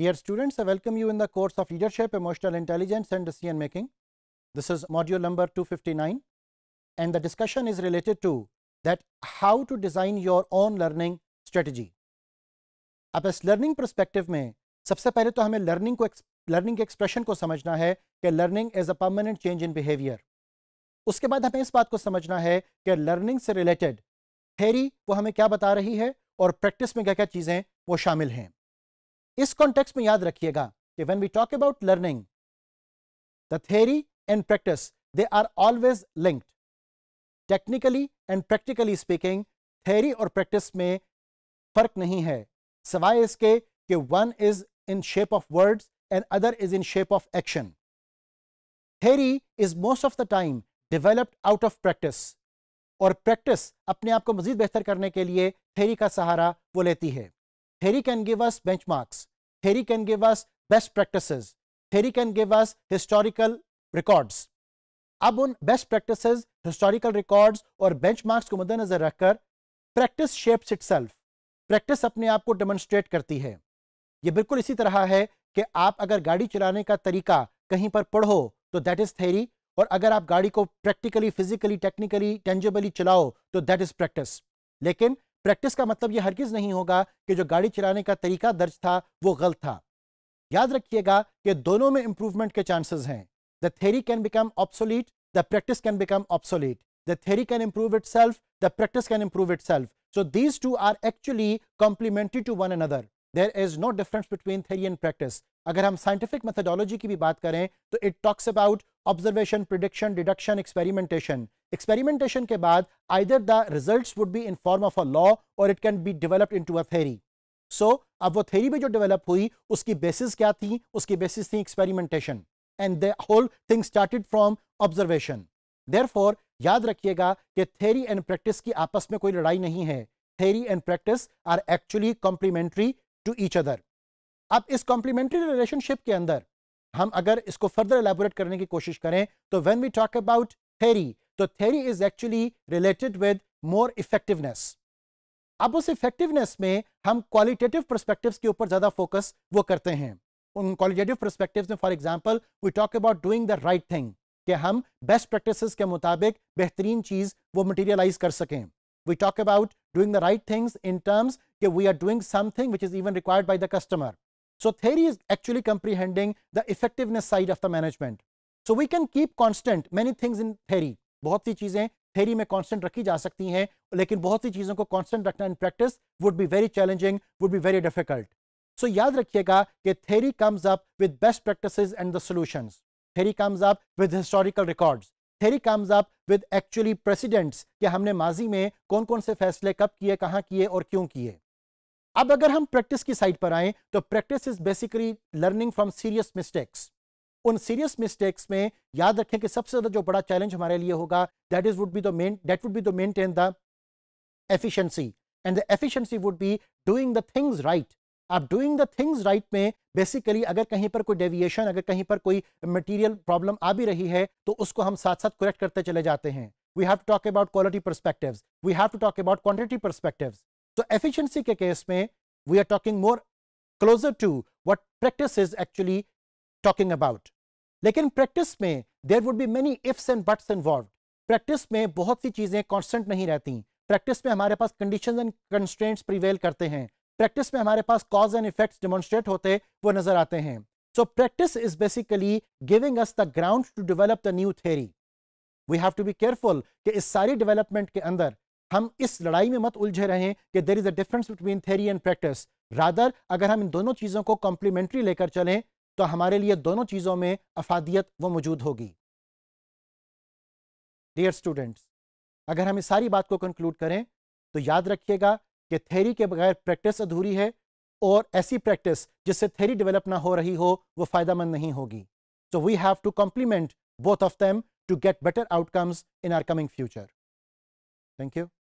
Dear students, I welcome you in the course of Leadership, Emotional Intelligence and Decision Making. This is module number two fifty nine, and the discussion is related to that how to design your own learning strategy. अब इस learning perspective में सबसे पहले तो हमें learning को learning के expression को समझना है कि learning is a permanent change in behavior. उसके बाद हमें इस बात को समझना है कि learning से related theory वो हमें क्या बता रही है और practice में क्या क्या चीज़ें वो शामिल हैं इस कॉन्टेक्स्ट में याद रखिएगा कि when we talk about learning the theory and practice they are always linked technically and practically speaking theory और प्रैक्टिस में फर्क नहीं है सवाए इसके कि one is in shape of words and other is in shape of action theory is most of the time developed out of practice और practice अपने आप को मजीद बेहतर करने के लिए थेरी का सहारा वो लेती है Theory can give us benchmarks. Theory can give us best practices. Theory can give us historical records. अब उन best practices historical records और benchmarks को मद्देनजर रखकर प्रैक्टिस इट सेल्फ प्रैक्टिस अपने आप को डेमोन्स्ट्रेट करती है यह बिल्कुल इसी तरह है कि आप अगर गाड़ी चलाने का तरीका कहीं पर पढ़ो तो दैट इज थेरी और अगर आप गाड़ी को प्रैक्टिकली फिजिकली टेक्निकली टेंजेबली चलाओ तो दैट इज प्रैक्टिस लेकिन प्रैक्टिस का मतलब यह हरगिज नहीं होगा कि जो गाड़ी चलाने का तरीका दर्ज था वो गलत था याद रखिएगा कि दोनों में इंप्रूवमेंट के चांसेस हैं the theory can become obsolete the practice can become obsolete the theory can improve it the practice can improve it so these two are actually complementary to one other there is no difference between theory and practice अगर हम scientific methodology की भी बात करें तो it talks about observation prediction deduction experimentation experimentation के बाद either the result would be in form of a law और it can be developed into a theory so अब वो थेरी भी जो डेवलप हुई उसकी बेसिस क्या थी उसकी बेसिस थी experimentation and the whole thing started from observation for याद रखिएगा कि थेरी एंड प्रैक्टिस की आपस में कोई लड़ाई नहीं है theory and practice are actually complementary to each other अब इस कॉम्प्लीमेंट्री रिलेशनशिप के अंदर हम अगर इसको फर्दर एलेबोरेट करने की कोशिश करें तो when we talk about theory तो theory is actually related with more effectiveness अब उस इफेक्टिवनेस में हम क्वालिटेटिव परस्पेक्टिव के ऊपर ज़्यादा फोकस वो करते हैं उन क्वालिटेटिव परस्पेक्टिव में for example we talk about doing the right thing कि हम बेस्ट प्रैक्टिसेस के मुताबिक बेहतरीन चीज़ वो मटेरियलाइज कर सकें we talk about doing the right things in terms that we are doing something which is even required by the customer. So theory is actually comprehending the effectiveness side of the management. So we can keep constant many things in theory. बहुत सी चीजें theory में constant रखी जा सकती हैं, लेकिन बहुत सी चीजों को constant रखना in practice would be very challenging, would be very difficult. So याद रखिएगा कि theory comes up with best practices and the solutions. Theory comes up with historical records. Theory comes up with actually precedents कि हमने माजी में कौन कौन से फैसले कब किए कहाँ किए और क्यों किए अब अगर हम प्रैक्टिस की साइड पर आए तो practice is basically learning from serious mistakes उन सीरियस मिस्टेक्स में याद रखें कि सबसे ज्यादा जो बड़ा चैलेंज हमारे लिए होगा that is would be the main that would be the maintain the efficiency and the efficiency would be doing the things right आप डूइंग द थिंग्स राइट में बेसिकली अगर कहीं पर कोई डेविएशन अगर कहीं पर कोई मटेरियल प्रॉब्लम आ भी रही है तो उसको हम साथ साथ करेक्ट करते चले जाते हैं we have to talk about quality perspective we have to talk about quantity perspective तो एफिशियंसी के केस में we are talking more closer to what practice is actually talking about लेकिन प्रैक्टिस में there would be many ifs and buts involve practice में बहुत सी चीजें constant नहीं रहती प्रैक्टिस में हमारे पास कंडीशन एंड कंस्टेंट्स प्रिवेल करते हैं प्रैक्टिस में हमारे पास कॉज एंड इफेक्ट डेमोन्स्ट्रेट होते वो नजर आते हैं so practice is basically giving us the ground to develop the new theory we have to be careful कि इस सारी डेवलपमेंट के अंदर हम इस लड़ाई में मत उलझे रहें कि there is a difference between theory and practice rather अगर हम इन दोनों चीज़ों को कॉम्प्लीमेंट्री लेकर चलें तो हमारे लिए दोनों चीज़ों में अफादियत वो मौजूद होगी डियर स्टूडेंट्स अगर हम इस सारी बात को कंक्लूड करें तो याद रखिएगा कि थेरी के बगैर प्रैक्टिस अधूरी है और ऐसी प्रैक्टिस जिससे थेरी डेवलप ना हो रही हो वो फ़ायदामंद नहीं होगी so we have to complement both of them to get better outcomes in our coming future thank you